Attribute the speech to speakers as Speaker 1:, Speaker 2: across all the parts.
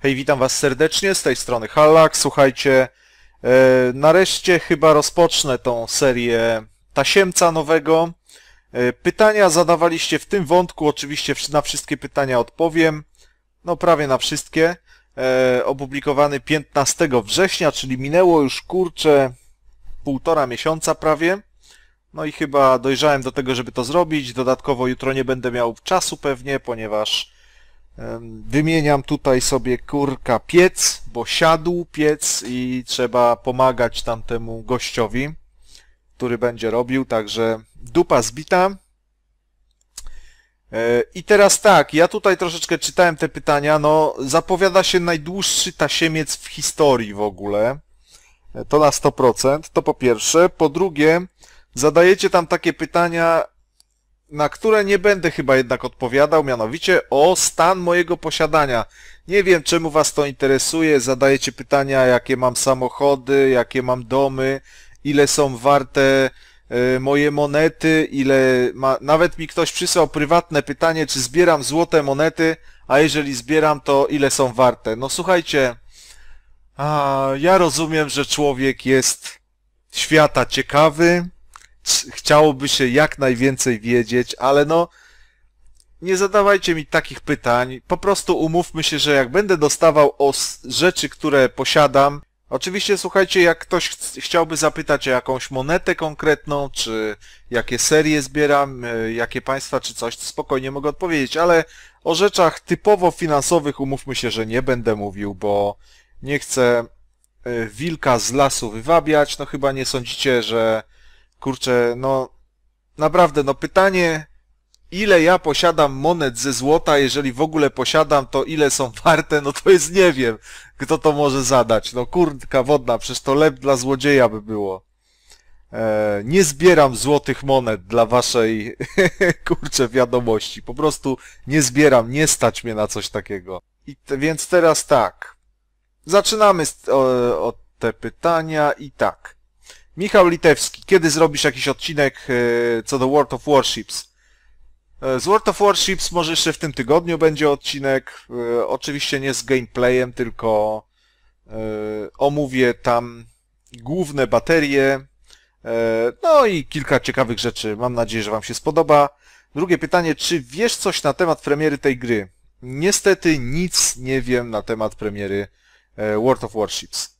Speaker 1: Hej, witam Was serdecznie, z tej strony Hallak. Słuchajcie, e, nareszcie chyba rozpocznę tą serię tasiemca nowego. E, pytania zadawaliście w tym wątku, oczywiście na wszystkie pytania odpowiem. No prawie na wszystkie. E, opublikowany 15 września, czyli minęło już kurczę półtora miesiąca prawie. No i chyba dojrzałem do tego, żeby to zrobić. Dodatkowo jutro nie będę miał czasu pewnie, ponieważ Wymieniam tutaj sobie kurka piec, bo siadł piec i trzeba pomagać tamtemu gościowi, który będzie robił, także dupa zbita. E, I teraz tak, ja tutaj troszeczkę czytałem te pytania, no zapowiada się najdłuższy tasiemiec w historii w ogóle, e, to na 100%, to po pierwsze. Po drugie, zadajecie tam takie pytania, na które nie będę chyba jednak odpowiadał, mianowicie o stan mojego posiadania. Nie wiem, czemu Was to interesuje, zadajecie pytania, jakie mam samochody, jakie mam domy, ile są warte e, moje monety, ile ma... Nawet mi ktoś przysłał prywatne pytanie, czy zbieram złote monety, a jeżeli zbieram, to ile są warte. No słuchajcie, a, ja rozumiem, że człowiek jest świata ciekawy, Chciałoby się jak najwięcej wiedzieć, ale no, nie zadawajcie mi takich pytań. Po prostu umówmy się, że jak będę dostawał o rzeczy, które posiadam, Oczywiście, słuchajcie, jak ktoś ch chciałby zapytać o jakąś monetę konkretną, czy jakie serie zbieram, y jakie państwa, czy coś, to spokojnie mogę odpowiedzieć, ale o rzeczach typowo finansowych umówmy się, że nie będę mówił, bo nie chcę y wilka z lasu wywabiać. No chyba nie sądzicie, że kurczę, no naprawdę, no pytanie, ile ja posiadam monet ze złota, jeżeli w ogóle posiadam, to ile są warte, no to jest nie wiem, kto to może zadać. No kurtka wodna, przecież to lep dla złodzieja by było. E, nie zbieram złotych monet dla waszej, kurczę, wiadomości. Po prostu nie zbieram, nie stać mnie na coś takiego. I te, więc teraz tak. Zaczynamy o, od te pytania i tak. Michał Litewski, kiedy zrobisz jakiś odcinek e, co do World of Warships? E, z World of Warships może jeszcze w tym tygodniu będzie odcinek, e, oczywiście nie z gameplayem, tylko omówię tam główne baterie, no i kilka ciekawych rzeczy. Mam nadzieję, że Wam się spodoba. Drugie pytanie, czy wiesz coś na temat premiery tej gry? Niestety nic nie wiem na temat premiery World of Warships.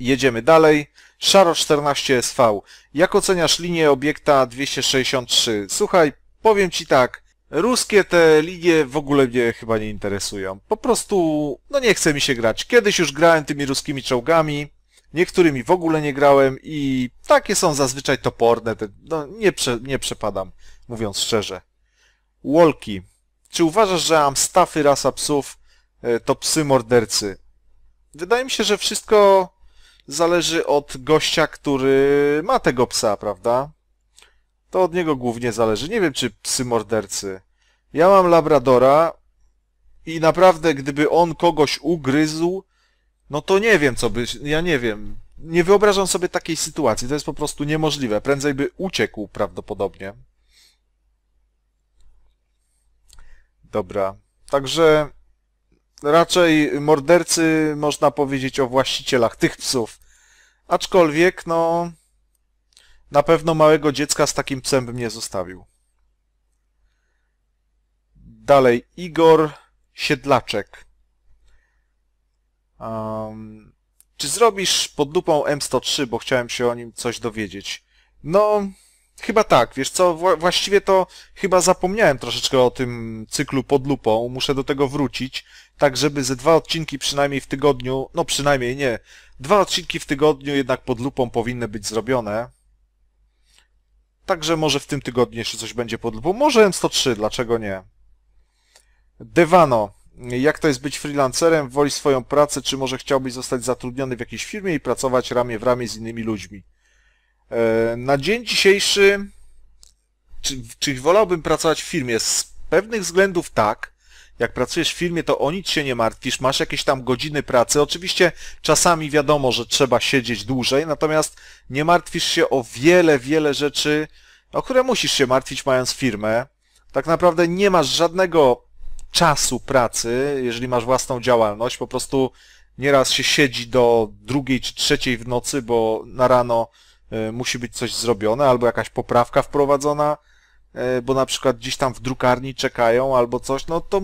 Speaker 1: Jedziemy dalej. Szaro 14SV. Jak oceniasz linię obiekta 263? Słuchaj, powiem ci tak. Ruskie te linie w ogóle mnie chyba nie interesują. Po prostu, no nie chce mi się grać. Kiedyś już grałem tymi ruskimi czołgami, niektórymi w ogóle nie grałem i takie są zazwyczaj toporne, te, no nie, prze, nie przepadam, mówiąc szczerze. Wolki. Czy uważasz, że amstafy rasa psów e, to psy mordercy? Wydaje mi się, że wszystko zależy od gościa, który ma tego psa, prawda? To od niego głównie zależy. Nie wiem, czy psy mordercy. Ja mam Labradora i naprawdę, gdyby on kogoś ugryzł, no to nie wiem, co by... Ja nie wiem. Nie wyobrażam sobie takiej sytuacji. To jest po prostu niemożliwe. Prędzej by uciekł prawdopodobnie. Dobra. Także raczej mordercy można powiedzieć o właścicielach tych psów. Aczkolwiek, no... Na pewno małego dziecka z takim psem bym nie zostawił. Dalej, Igor Siedlaczek. Um, czy zrobisz pod dupą M103, bo chciałem się o nim coś dowiedzieć? No, Chyba tak, wiesz co, właściwie to chyba zapomniałem troszeczkę o tym cyklu pod lupą, muszę do tego wrócić, tak żeby ze dwa odcinki przynajmniej w tygodniu, no przynajmniej nie, dwa odcinki w tygodniu jednak pod lupą powinny być zrobione. Także może w tym tygodniu jeszcze coś będzie pod lupą, może M103, dlaczego nie? Devano, jak to jest być freelancerem, woli swoją pracę, czy może chciałbyś zostać zatrudniony w jakiejś firmie i pracować ramię w ramię z innymi ludźmi? E, na dzień dzisiejszy, czy, czy wolałbym pracować w firmie? Z pewnych względów tak, jak pracujesz w firmie, to o nic się nie martwisz, masz jakieś tam godziny pracy. Oczywiście czasami wiadomo, że trzeba siedzieć dłużej, natomiast nie martwisz się o wiele, wiele rzeczy, o które musisz się martwić mając firmę. Tak naprawdę nie masz żadnego czasu pracy, jeżeli masz własną działalność, po prostu nieraz się siedzi do drugiej czy trzeciej w nocy, bo na rano E, musi być coś zrobione albo jakaś poprawka wprowadzona, e, bo na przykład gdzieś tam w drukarni czekają albo coś, no to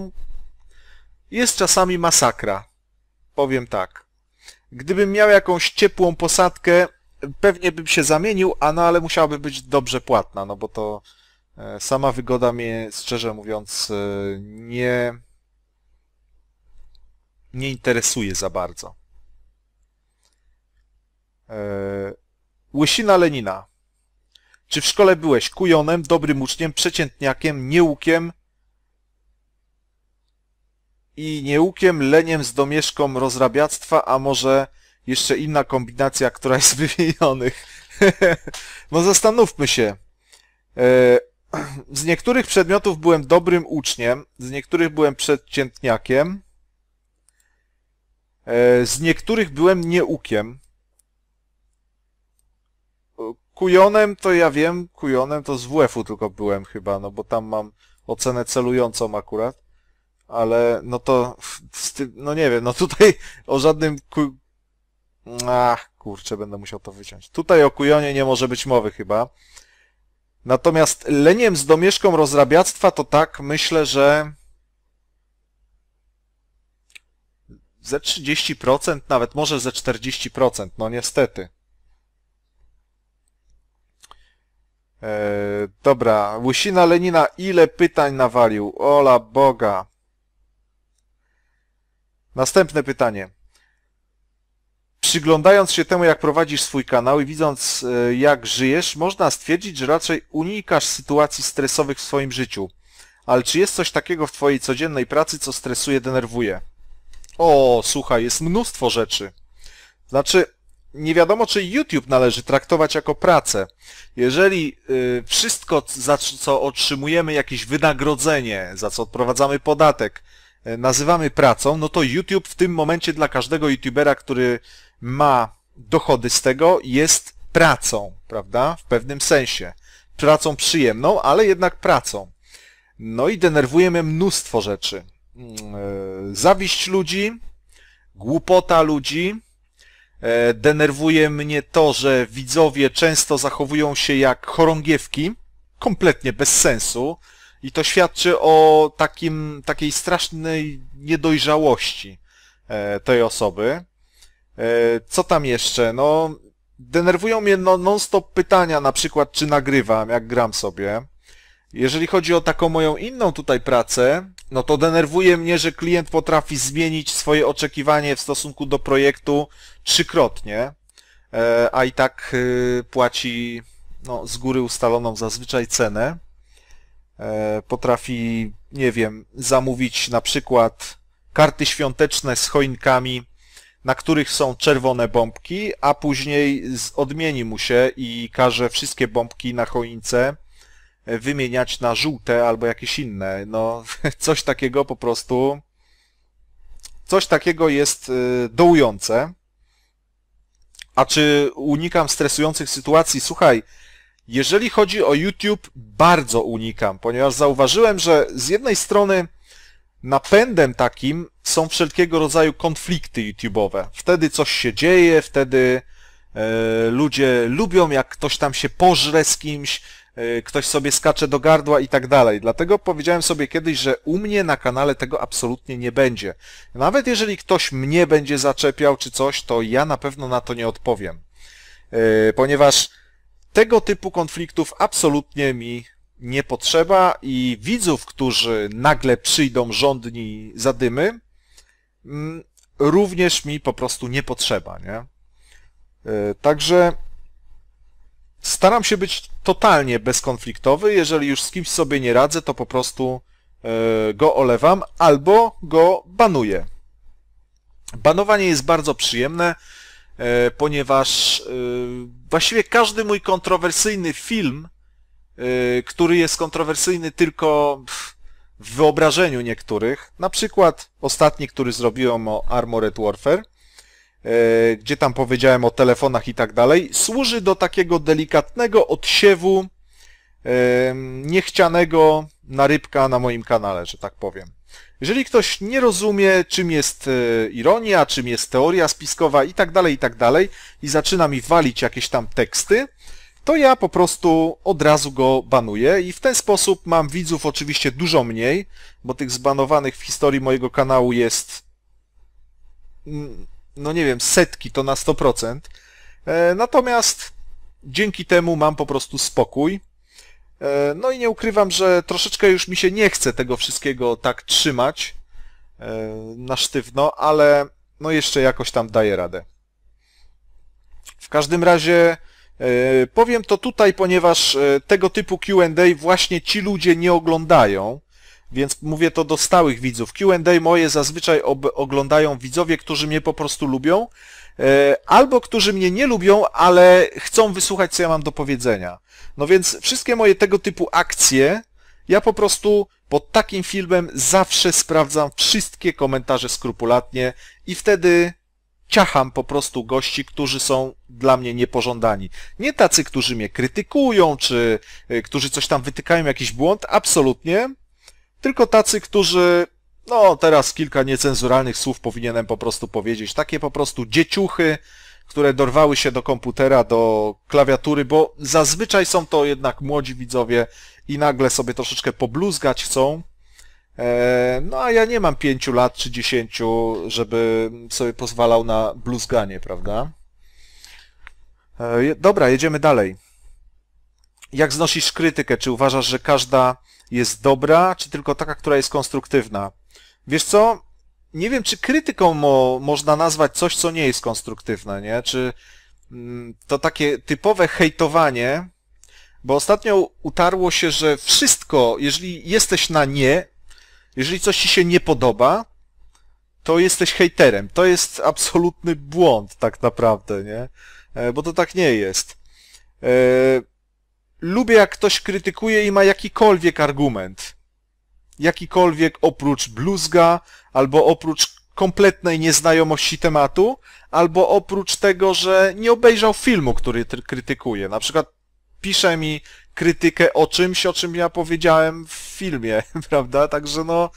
Speaker 1: jest czasami masakra. Powiem tak. Gdybym miał jakąś ciepłą posadkę, pewnie bym się zamienił, a no ale musiałaby być dobrze płatna, no bo to e, sama wygoda mnie, szczerze mówiąc, nie, nie interesuje za bardzo. Łysina Lenina. Czy w szkole byłeś kujonem, dobrym uczniem, przeciętniakiem, nieukiem i nieukiem, leniem z domieszką rozrabiactwa, a może jeszcze inna kombinacja, która jest z wymienionych? no zastanówmy się. E, z niektórych przedmiotów byłem dobrym uczniem, z niektórych byłem przeciętniakiem, e, z niektórych byłem nieukiem. Kujonem to ja wiem, kujonem to z WF-u tylko byłem chyba, no bo tam mam ocenę celującą akurat, ale no to, no nie wiem, no tutaj o żadnym ku... Ach, kurczę, będę musiał to wyciąć. Tutaj o kujonie nie może być mowy chyba. Natomiast leniem z domieszką rozrabiactwa to tak, myślę, że ze 30%, nawet może ze 40%, no niestety. E, dobra, Łusina Lenina, ile pytań nawalił? Ola Boga. Następne pytanie. Przyglądając się temu, jak prowadzisz swój kanał i widząc, e, jak żyjesz, można stwierdzić, że raczej unikasz sytuacji stresowych w swoim życiu. Ale czy jest coś takiego w Twojej codziennej pracy, co stresuje, denerwuje? O, słuchaj, jest mnóstwo rzeczy. Znaczy, nie wiadomo, czy YouTube należy traktować jako pracę. Jeżeli y, wszystko, za co otrzymujemy jakieś wynagrodzenie, za co odprowadzamy podatek, y, nazywamy pracą, no to YouTube w tym momencie dla każdego YouTubera, który ma dochody z tego, jest pracą, prawda? W pewnym sensie. Pracą przyjemną, ale jednak pracą. No i denerwujemy mnóstwo rzeczy. Mm, y, zawiść ludzi, głupota ludzi, E, denerwuje mnie to, że widzowie często zachowują się jak chorągiewki, kompletnie bez sensu, i to świadczy o takim, takiej strasznej niedojrzałości e, tej osoby. E, co tam jeszcze? No, denerwują mnie no, non-stop pytania, na przykład czy nagrywam, jak gram sobie. Jeżeli chodzi o taką moją inną tutaj pracę, no to denerwuje mnie, że klient potrafi zmienić swoje oczekiwanie w stosunku do projektu trzykrotnie, e, a i tak e, płaci no, z góry ustaloną zazwyczaj cenę. E, potrafi, nie wiem, zamówić na przykład karty świąteczne z choinkami, na których są czerwone bombki, a później odmieni mu się i każe wszystkie bombki na choince wymieniać na żółte albo jakieś inne. No, coś takiego po prostu. Coś takiego jest dołujące. A czy unikam stresujących sytuacji? Słuchaj, jeżeli chodzi o YouTube, bardzo unikam, ponieważ zauważyłem, że z jednej strony napędem takim są wszelkiego rodzaju konflikty YouTube'owe. Wtedy coś się dzieje, wtedy e, ludzie lubią, jak ktoś tam się pożre z kimś, Y, ktoś sobie skacze do gardła i tak dalej. Dlatego powiedziałem sobie kiedyś, że u mnie na kanale tego absolutnie nie będzie. Nawet jeżeli ktoś mnie będzie zaczepiał czy coś, to ja na pewno na to nie odpowiem. Y, ponieważ tego typu konfliktów absolutnie mi nie potrzeba i widzów, którzy nagle przyjdą za zadymy, mm, również mi po prostu nie potrzeba, nie? Y, także Staram się być totalnie bezkonfliktowy. Jeżeli już z kimś sobie nie radzę, to po prostu e, go olewam albo go banuję. Banowanie jest bardzo przyjemne, e, ponieważ e, właściwie każdy mój kontrowersyjny film, który jest kontrowersyjny tylko w wyobrażeniu niektórych, na przykład ostatni, który zrobiłem o Armored Warfare, E, gdzie tam powiedziałem o telefonach i tak dalej, służy do takiego delikatnego odsiewu e, niechcianego narybka na moim kanale, że tak powiem. Jeżeli ktoś nie rozumie, czym jest e, ironia, czym jest teoria spiskowa i tak dalej, i tak dalej, i zaczyna mi walić jakieś tam teksty, to ja po prostu od razu go banuję i w ten sposób mam widzów oczywiście dużo mniej, bo tych zbanowanych w historii mojego kanału jest mm, no nie wiem, setki to na 100%. E, natomiast dzięki temu mam po prostu spokój. E, no i nie ukrywam, że troszeczkę już mi się nie chce tego wszystkiego tak trzymać e, na sztywno, ale no jeszcze jakoś tam daję radę. W każdym razie powiem to tutaj, ponieważ tego typu Q&A właśnie ci ludzie nie oglądają więc mówię to do stałych widzów. Q&A moje zazwyczaj oglądają widzowie, którzy mnie po prostu lubią, e, albo którzy mnie nie lubią, ale chcą wysłuchać, co ja mam do powiedzenia. No więc wszystkie moje tego typu akcje, ja po prostu pod takim filmem zawsze sprawdzam wszystkie komentarze skrupulatnie i wtedy ciacham po prostu gości, którzy są dla mnie niepożądani. Nie tacy, którzy mnie krytykują, czy e, którzy coś tam wytykają jakiś błąd, absolutnie, tylko tacy, którzy no teraz kilka niecenzuralnych słów powinienem po prostu powiedzieć. Takie po prostu dzieciuchy, które dorwały się do komputera, do klawiatury, bo zazwyczaj są to jednak młodzi widzowie i nagle sobie troszeczkę pobluzgać chcą. E, no a ja nie mam pięciu lat czy dziesięciu, żeby sobie pozwalał na bluzganie, prawda? E, dobra, jedziemy dalej. Jak znosisz krytykę? Czy uważasz, że każda jest dobra, czy tylko taka, która jest konstruktywna. Wiesz co? Nie wiem, czy krytyką mo można nazwać coś, co nie jest konstruktywne, nie? Czy mm, to takie typowe hejtowanie, bo ostatnio utarło się, że wszystko, jeżeli jesteś na nie, jeżeli coś ci się nie podoba, to jesteś hejterem. To jest absolutny błąd tak naprawdę, nie? E, bo to tak nie jest. E, lubię jak ktoś krytykuje i ma jakikolwiek argument. Jakikolwiek oprócz bluzga, albo oprócz kompletnej nieznajomości tematu, albo oprócz tego, że nie obejrzał filmu, który krytykuje. Na przykład pisze mi krytykę o czymś, o czym ja powiedziałem w filmie, prawda? Także no...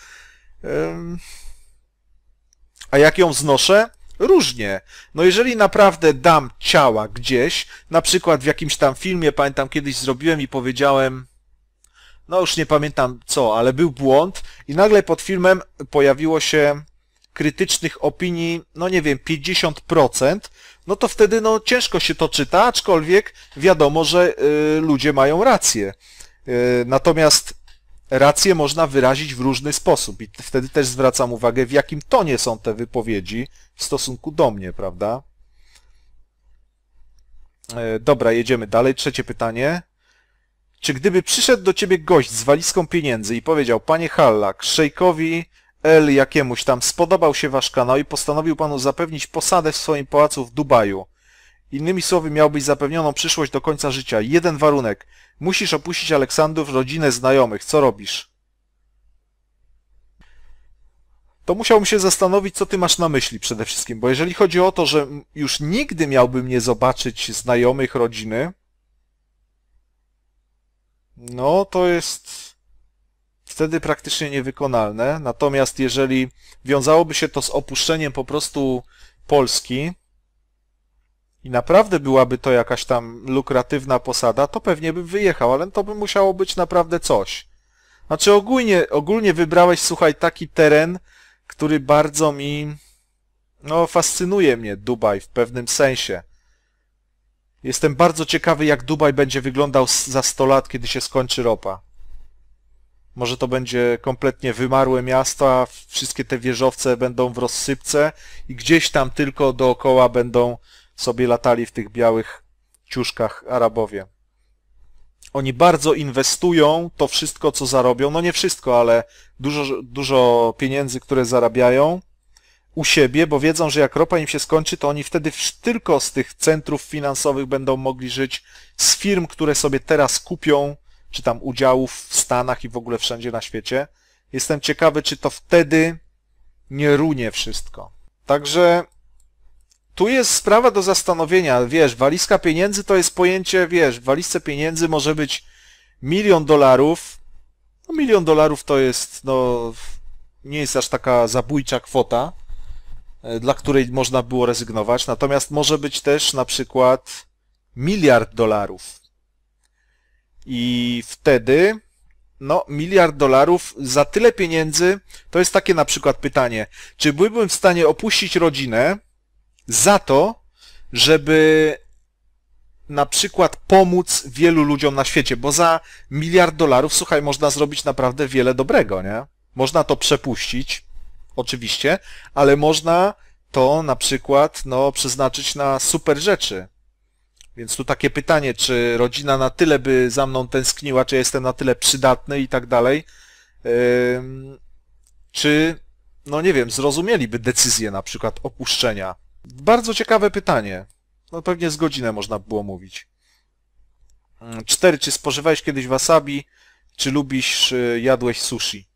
Speaker 1: A jak ją znoszę? Różnie. No jeżeli naprawdę dam ciała gdzieś, na przykład w jakimś tam filmie, pamiętam kiedyś zrobiłem i powiedziałem, no już nie pamiętam co, ale był błąd i nagle pod filmem pojawiło się krytycznych opinii, no nie wiem, 50%, no to wtedy no ciężko się to czyta, aczkolwiek wiadomo, że y, ludzie mają rację. Y, natomiast rację można wyrazić w różny sposób i wtedy też zwracam uwagę, w jakim tonie są te wypowiedzi w stosunku do mnie, prawda? E, dobra, jedziemy dalej. Trzecie pytanie. Czy gdyby przyszedł do ciebie gość z walizką pieniędzy i powiedział, panie Hallak, szejkowi L jakiemuś tam spodobał się wasz kanał i postanowił panu zapewnić posadę w swoim pałacu w Dubaju, Innymi słowy, miałbyś zapewnioną przyszłość do końca życia. Jeden warunek. Musisz opuścić Aleksandrów, rodzinę, znajomych. Co robisz? To musiałbym się zastanowić, co ty masz na myśli przede wszystkim, bo jeżeli chodzi o to, że już nigdy miałbym nie zobaczyć znajomych, rodziny, no to jest wtedy praktycznie niewykonalne. Natomiast jeżeli wiązałoby się to z opuszczeniem po prostu Polski, i naprawdę byłaby to jakaś tam lukratywna posada, to pewnie bym wyjechał, ale to by musiało być naprawdę coś. Znaczy ogólnie, ogólnie wybrałeś, słuchaj, taki teren, który bardzo mi, no, fascynuje mnie Dubaj w pewnym sensie. Jestem bardzo ciekawy, jak Dubaj będzie wyglądał za 100 lat, kiedy się skończy ropa. Może to będzie kompletnie wymarłe miasto, a wszystkie te wieżowce będą w rozsypce i gdzieś tam tylko dookoła będą sobie latali w tych białych ciuszkach Arabowie. Oni bardzo inwestują to wszystko, co zarobią, no nie wszystko, ale dużo, dużo pieniędzy, które zarabiają u siebie, bo wiedzą, że jak ropa im się skończy, to oni wtedy tylko z tych centrów finansowych będą mogli żyć, z firm, które sobie teraz kupią, czy tam udziałów w Stanach i w ogóle wszędzie na świecie. Jestem ciekawy, czy to wtedy nie runie wszystko. Także tu jest sprawa do zastanowienia, wiesz, walizka pieniędzy to jest pojęcie, wiesz, w walizce pieniędzy może być milion dolarów, no milion dolarów to jest, no, nie jest aż taka zabójcza kwota, e, dla której można było rezygnować, natomiast może być też na przykład miliard dolarów. I wtedy, no, miliard dolarów za tyle pieniędzy, to jest takie na przykład pytanie, czy byłbym w stanie opuścić rodzinę, za to, żeby na przykład pomóc wielu ludziom na świecie, bo za miliard dolarów, słuchaj, można zrobić naprawdę wiele dobrego, nie? Można to przepuścić, oczywiście, ale można to na przykład, no, przeznaczyć na super rzeczy. Więc tu takie pytanie, czy rodzina na tyle by za mną tęskniła, czy jestem na tyle przydatny i tak dalej, czy, no nie wiem, zrozumieliby decyzję na przykład opuszczenia bardzo ciekawe pytanie. No pewnie z godzinę można było mówić. Mm, cztery, czy spożywałeś kiedyś wasabi, czy lubisz, y, jadłeś sushi?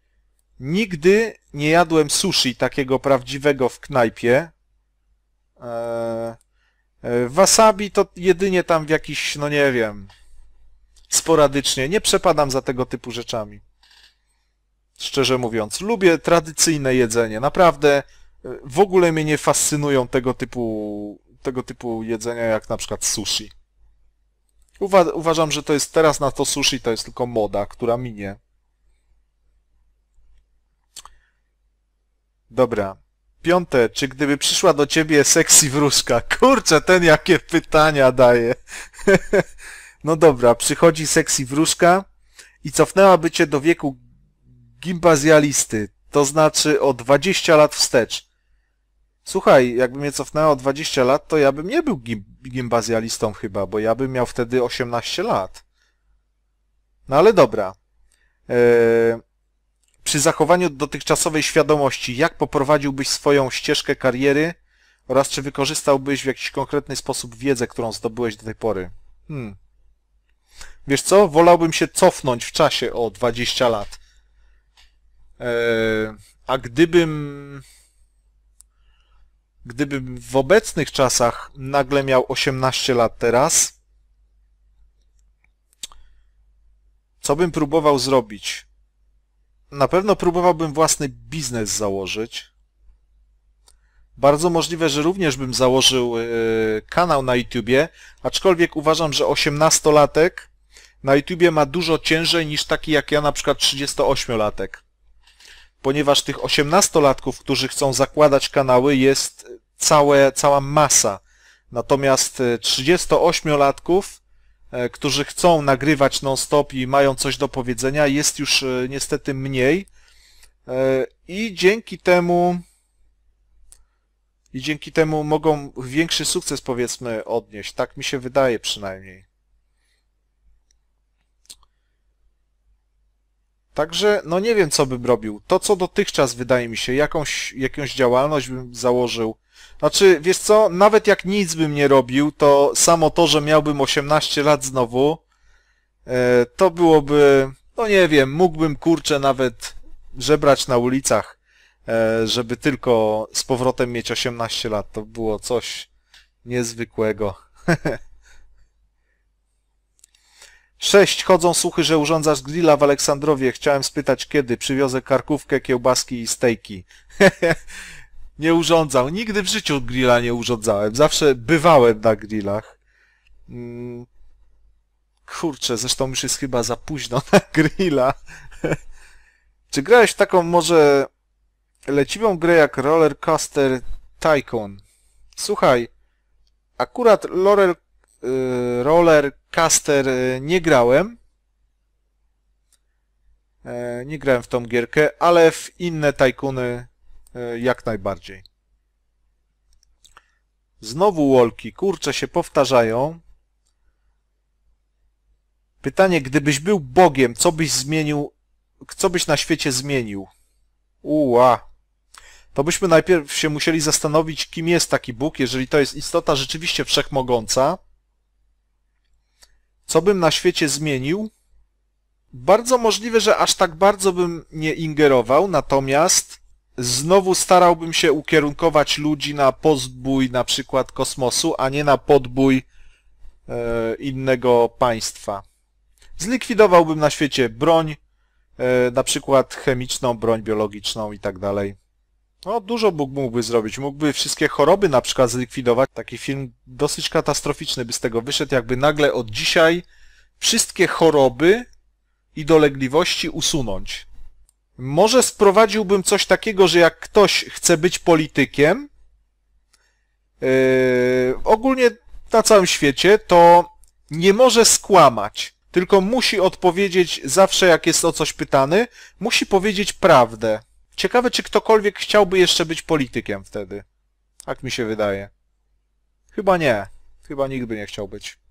Speaker 1: Nigdy nie jadłem sushi takiego prawdziwego w knajpie. E, e, wasabi to jedynie tam w jakiś, no nie wiem, sporadycznie. Nie przepadam za tego typu rzeczami. Szczerze mówiąc, lubię tradycyjne jedzenie. Naprawdę E, w ogóle mnie nie fascynują tego typu, tego typu jedzenia jak na przykład sushi. Uwa uważam, że to jest teraz na to sushi, to jest tylko moda, która minie. Dobra. Piąte, czy gdyby przyszła do ciebie sexy wróżka? Kurczę, ten jakie pytania daje. no dobra, przychodzi sexy wróżka i cofnęłaby cię do wieku gimbazjalisty, to znaczy o 20 lat wstecz. Słuchaj, jakby mnie cofnęło 20 lat, to ja bym nie był gim gimbazjalistą chyba, bo ja bym miał wtedy 18 lat. No ale dobra. Eee, przy zachowaniu dotychczasowej świadomości, jak poprowadziłbyś swoją ścieżkę kariery oraz czy wykorzystałbyś w jakiś konkretny sposób wiedzę, którą zdobyłeś do tej pory? Hmm. Wiesz co? Wolałbym się cofnąć w czasie o 20 lat. Eee, a gdybym gdybym w obecnych czasach nagle miał 18 lat teraz, co bym próbował zrobić? Na pewno próbowałbym własny biznes założyć. Bardzo możliwe, że również bym założył e, kanał na YouTubie, aczkolwiek uważam, że 18-latek na YouTubie ma dużo ciężej niż taki jak ja, na przykład 38-latek ponieważ tych 18 latków, którzy chcą zakładać kanały, jest całe, cała masa. Natomiast 38-latków, e, e, którzy chcą nagrywać non-stop i mają coś do powiedzenia, jest już e, niestety mniej. I dzięki temu i dzięki temu mogą większy sukces powiedzmy odnieść. Tak mi się wydaje przynajmniej. Także, no nie wiem, co bym robił. To, co dotychczas wydaje mi się, jakąś, jakąś działalność bym założył. Znaczy, wiesz co, nawet jak nic bym nie robił, to samo to, że miałbym 18 lat znowu, e, to byłoby, no nie wiem, mógłbym kurczę nawet żebrać na ulicach, e, żeby tylko z powrotem mieć 18 lat. To było coś niezwykłego. Sześć chodzą słuchy, że urządzasz grilla w Aleksandrowie. Chciałem spytać kiedy. Przywiozę karkówkę, kiełbaski i stejki. nie urządzał. Nigdy w życiu grilla nie urządzałem. Zawsze bywałem na grillach. Mm. Kurczę, zresztą już jest chyba za późno na grilla. Czy grałeś w taką może leciwą grę jak Roller Coaster Tycoon? Słuchaj, akurat Laurel Y, roller caster y, nie grałem. E, nie grałem w tą gierkę, ale w inne tajkuny y, jak najbardziej. Znowu łolki, kurcze się powtarzają. Pytanie, gdybyś był Bogiem, co byś zmienił, co byś na świecie zmienił? Uła. To byśmy najpierw się musieli zastanowić, kim jest taki Bóg, jeżeli to jest istota rzeczywiście wszechmogąca co bym na świecie zmienił? Bardzo możliwe, że aż tak bardzo bym nie ingerował, natomiast znowu starałbym się ukierunkować ludzi na pozbój na przykład kosmosu, a nie na podbój e, innego państwa. Zlikwidowałbym na świecie broń, e, na przykład chemiczną, broń biologiczną i tak dalej. No dużo Bóg mógłby zrobić. Mógłby wszystkie choroby na przykład zlikwidować. Taki film dosyć katastroficzny by z tego wyszedł, jakby nagle od dzisiaj wszystkie choroby i dolegliwości usunąć. Może sprowadziłbym coś takiego, że jak ktoś chce być politykiem, yy, ogólnie na całym świecie, to nie może skłamać, tylko musi odpowiedzieć zawsze, jak jest o coś pytany, musi powiedzieć prawdę. Ciekawe, czy ktokolwiek chciałby jeszcze być politykiem wtedy. Tak mi się wydaje. Chyba nie. Chyba nikt by nie chciał być.